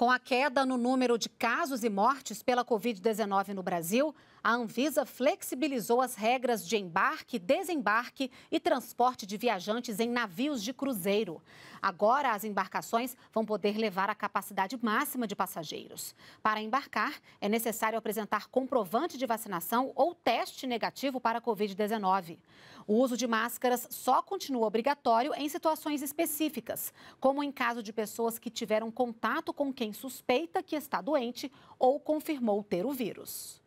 Com a queda no número de casos e mortes pela Covid-19 no Brasil, a Anvisa flexibilizou as regras de embarque, desembarque e transporte de viajantes em navios de cruzeiro. Agora, as embarcações vão poder levar a capacidade máxima de passageiros. Para embarcar, é necessário apresentar comprovante de vacinação ou teste negativo para a Covid-19. O uso de máscaras só continua obrigatório em situações específicas, como em caso de pessoas que tiveram contato com quem suspeita que está doente ou confirmou ter o vírus.